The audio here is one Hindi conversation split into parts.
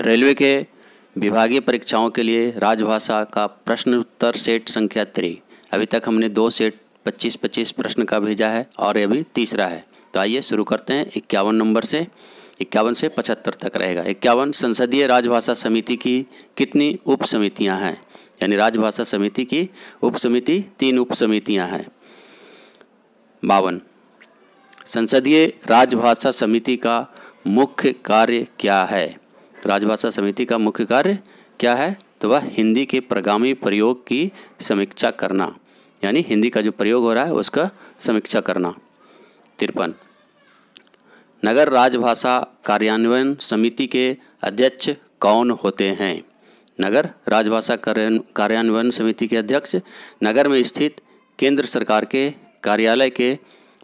रेलवे के विभागीय परीक्षाओं के लिए राजभाषा का प्रश्न उत्तर सेट संख्या थ्री अभी तक हमने दो सेट पच्चीस पच्चीस प्रश्न का भेजा है और अभी तीसरा है तो आइए शुरू करते हैं इक्यावन नंबर से इक्यावन से पचहत्तर तक रहेगा इक्यावन संसदीय राजभाषा समिति की कितनी उप समितियाँ हैं यानी राजभाषा समिति की उप समिति तीन उप समितियाँ हैं बावन संसदीय राजभाषा समिति का मुख्य कार्य क्या है राजभाषा समिति का मुख्य कार्य क्या है तो वह हिंदी के प्रगामी प्रयोग की समीक्षा करना यानी हिंदी का जो प्रयोग हो रहा है उसका समीक्षा करना तिरपन नगर राजभाषा कार्यान्वयन समिति के अध्यक्ष कौन होते हैं नगर राजभाषा कार्यान्वयन समिति के अध्यक्ष नगर में स्थित केंद्र सरकार के कार्यालय के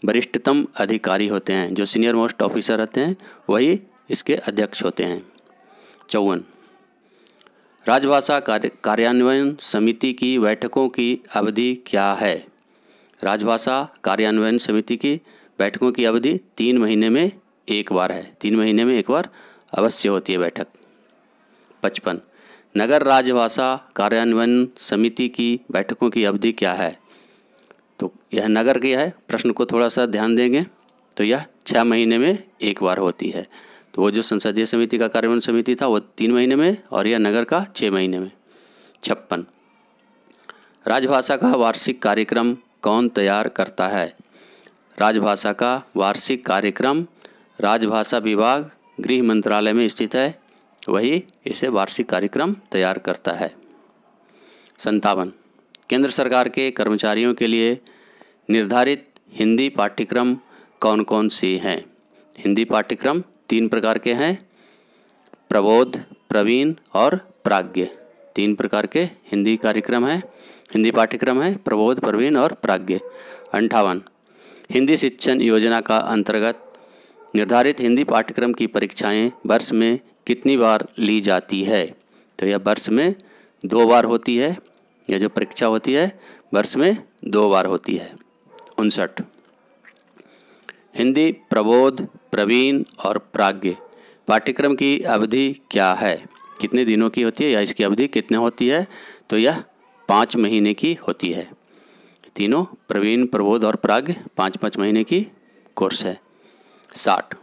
वरिष्ठतम अधिकारी होते हैं जो सीनियर मोस्ट ऑफिसर रहते हैं वही इसके अध्यक्ष होते हैं चौवन राजभाषा कार्य कार्यान्वयन समिति की बैठकों की अवधि क्या है राजभाषा कार्यान्वयन समिति की बैठकों की अवधि तीन महीने में एक बार है तीन महीने में एक बार अवश्य होती है बैठक पचपन नगर राजभाषा कार्यान्वयन समिति की बैठकों की अवधि क्या है तो यह नगर की है प्रश्न को थोड़ा सा ध्यान देंगे तो यह छः महीने में एक बार होती है तो वो जो संसदीय समिति का कार्यान्वयन समिति था वो तीन महीने में और यह नगर का छः महीने में छप्पन राजभाषा का वार्षिक कार्यक्रम कौन तैयार करता है राजभाषा का वार्षिक कार्यक्रम राजभाषा विभाग गृह मंत्रालय में स्थित है वही इसे वार्षिक कार्यक्रम तैयार करता है संतावन केंद्र सरकार के कर्मचारियों के लिए निर्धारित हिंदी पाठ्यक्रम कौन कौन से हैं हिंदी पाठ्यक्रम तीन प्रकार के हैं प्रबोध प्रवीण और प्राज्ञ तीन प्रकार के हिंदी कार्यक्रम हैं हिंदी पाठ्यक्रम है प्रबोध प्रवीण और प्राज्ञ अंठावन हिंदी शिक्षण योजना का अंतर्गत निर्धारित हिंदी पाठ्यक्रम की परीक्षाएं वर्ष में कितनी बार ली जाती है तो यह वर्ष में दो बार होती है यह जो परीक्षा होती है वर्ष में दो बार होती है उनसठ हिंदी प्रबोध प्रवीण और प्राज्ञ पाठ्यक्रम की अवधि क्या है कितने दिनों की होती है या इसकी अवधि कितने होती है तो यह पाँच महीने की होती है तीनों प्रवीण प्रबोध और प्राग्ञ पाँच पाँच महीने की कोर्स है साठ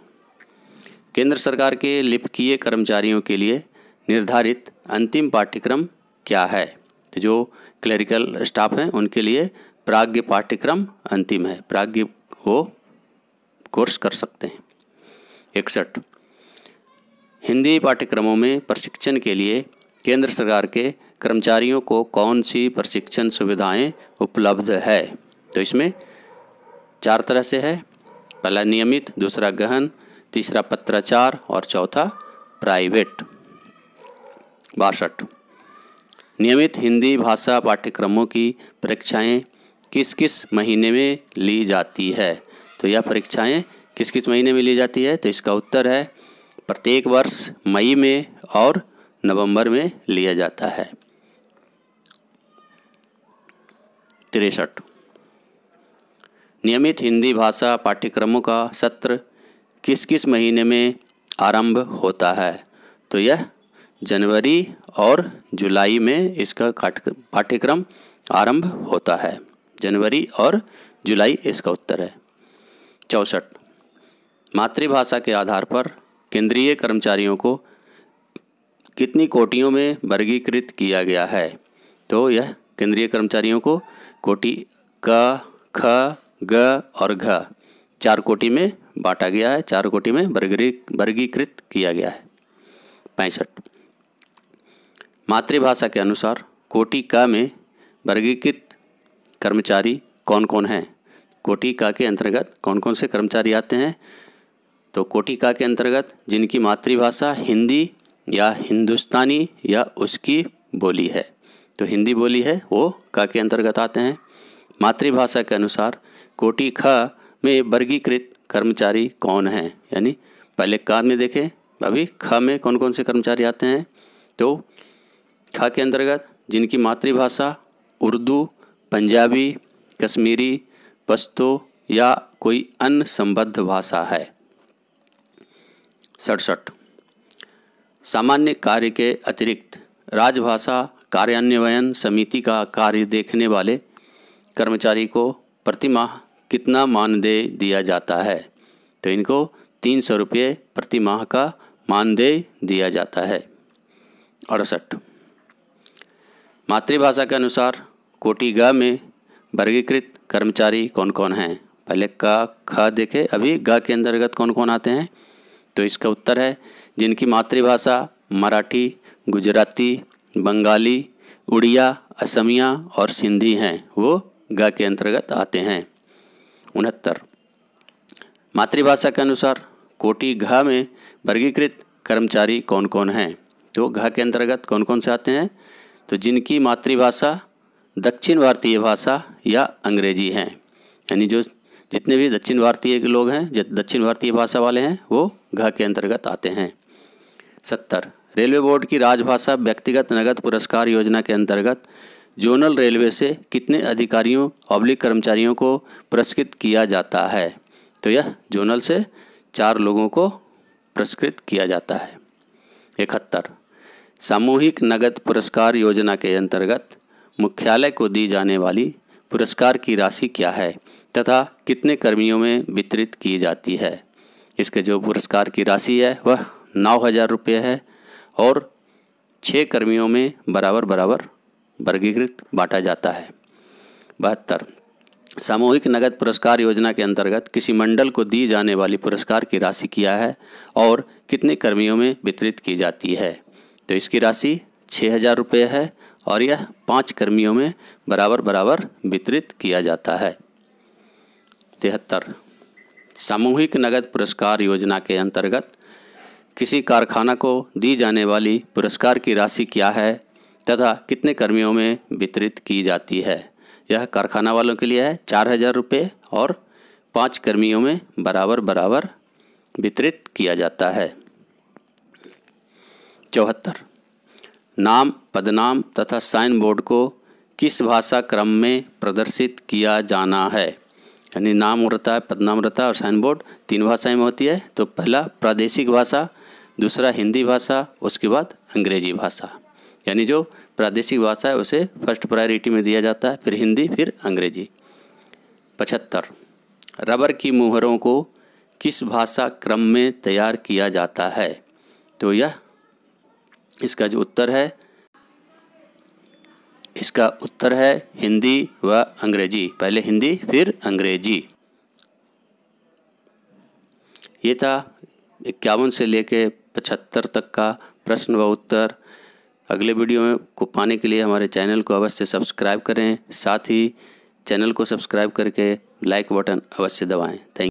केंद्र सरकार के लिपकीय कर्मचारियों के लिए निर्धारित अंतिम पाठ्यक्रम क्या है तो जो क्लरिकल स्टाफ हैं उनके लिए प्राग्ञ पाठ्यक्रम अंतिम है प्राग्ञ वो कोर्स कर सकते हैं इकसठ हिंदी पाठ्यक्रमों में प्रशिक्षण के लिए केंद्र सरकार के कर्मचारियों को कौन सी प्रशिक्षण सुविधाएं उपलब्ध है तो इसमें चार तरह से है पहला नियमित दूसरा गहन तीसरा पत्राचार और चौथा प्राइवेट बासठ नियमित हिंदी भाषा पाठ्यक्रमों की परीक्षाएं किस किस महीने में ली जाती है तो यह परीक्षाएं किस किस महीने में ली जाती है तो इसका उत्तर है प्रत्येक वर्ष मई में और नवंबर में लिया जाता है तिरसठ नियमित हिंदी भाषा पाठ्यक्रमों का सत्र किस किस महीने में आरंभ होता है तो यह जनवरी और जुलाई में इसका पाठ्यक्रम आरंभ होता है जनवरी और जुलाई इसका उत्तर है चौंसठ मातृभाषा के आधार पर केंद्रीय कर्मचारियों को कितनी कोटियों में वर्गीकृत किया गया है तो यह केंद्रीय कर्मचारियों को कोटि क ख ग और घ चार कोटि में बांटा गया है चार कोटि में वर्गीकृत किया गया है पैंसठ मातृभाषा के अनुसार कोटि क में वर्गीकृत कर्मचारी कौन कौन हैं कोटिका के अंतर्गत कौन कौन से कर्मचारी आते हैं तो कोटिका के अंतर्गत जिनकी मातृभाषा हिंदी या हिंदुस्तानी या उसकी बोली है तो हिंदी बोली है वो का के अंतर्गत आते हैं मातृभाषा के अनुसार कोटि ख में वर्गीकृत कर्मचारी कौन हैं यानी पहले का में देखें अभी ख में कौन कौन से कर्मचारी आते हैं तो ख के अंतर्गत जिनकी मातृभाषा उर्दू पंजाबी कश्मीरी पश्तो या कोई अन्य संबद्ध भाषा है सड़सठ सामान्य कार्य के अतिरिक्त राजभाषा कार्यान्वयन समिति का कार्य देखने वाले कर्मचारी को प्रतिमाह कितना मानदेय दिया जाता है तो इनको तीन सौ रुपये प्रतिमाह का मानदेय दिया जाता है अड़सठ मातृभाषा के अनुसार कोटिगा ग में वर्गीकृत कर्मचारी कौन कौन हैं पहले का ख देखे अभी ग के अंतर्गत कौन कौन आते हैं तो इसका उत्तर है जिनकी मातृभाषा मराठी गुजराती बंगाली उड़िया असमिया और सिंधी हैं वो ग के अंतर्गत आते हैं उनहत्तर मातृभाषा के अनुसार कोटी घ में वर्गीकृत कर्मचारी कौन कौन हैं तो घ के अंतर्गत कौन कौन से आते हैं तो जिनकी मातृभाषा दक्षिण भारतीय भाषा या अंग्रेजी हैं यानी जो जितने भी दक्षिण भारतीय के लोग हैं दक्षिण भारतीय भाषा वाले हैं वो घ के अंतर्गत आते हैं सत्तर रेलवे बोर्ड की राजभाषा व्यक्तिगत नगद पुरस्कार योजना के अंतर्गत जोनल रेलवे से कितने अधिकारियों पब्लिक कर्मचारियों को पुरस्कृत किया जाता है तो यह जोनल से चार लोगों को पुरस्कृत किया जाता है इकहत्तर सामूहिक नगद पुरस्कार योजना के अंतर्गत मुख्यालय को दी जाने वाली पुरस्कार की राशि क्या है तथा कितने कर्मियों में वितरित की जाती है इसके जो पुरस्कार की राशि है वह नौ हज़ार रुपये है और छः कर्मियों में बराबर बराबर वर्गीकृत बांटा जाता है बहत्तर सामूहिक नगद पुरस्कार योजना के अंतर्गत किसी मंडल को दी जाने वाली पुरस्कार की राशि क्या है और कितने कर्मियों में वितरित की जाती है तो इसकी राशि छः हज़ार रुपये है और यह पांच कर्मियों में बराबर बराबर वितरित किया जाता है तिहत्तर सामूहिक नगद पुरस्कार योजना के अंतर्गत किसी कारखाना को दी जाने वाली पुरस्कार की राशि क्या है तथा कितने कर्मियों में वितरित की जाती है यह कारखाना वालों के लिए है चार हजार रुपये और पाँच कर्मियों में बराबर बराबर वितरित किया जाता है चौहत्तर नाम पदनाम तथा साइन बोर्ड को किस भाषा क्रम में प्रदर्शित किया जाना है यानी नाम रहता है पदनाम रहता है और साइन बोर्ड तीन भाषाएं में होती है तो पहला प्रादेशिक भाषा दूसरा हिंदी भाषा उसके बाद अंग्रेजी भाषा यानी जो प्रादेशिक भाषा है उसे फर्स्ट प्रायोरिटी में दिया जाता है फिर हिंदी फिर अंग्रेजी पचहत्तर रबर की मुहरों को किस भाषा क्रम में तैयार किया जाता है तो यह इसका जो उत्तर है इसका उत्तर है हिंदी व अंग्रेजी पहले हिंदी फिर अंग्रेजी ये था इक्यावन से लेके पचहत्तर तक का प्रश्न व उत्तर अगले वीडियो में को पाने के लिए हमारे चैनल को अवश्य सब्सक्राइब करें साथ ही चैनल को सब्सक्राइब करके लाइक बटन अवश्य दबाएं थैंक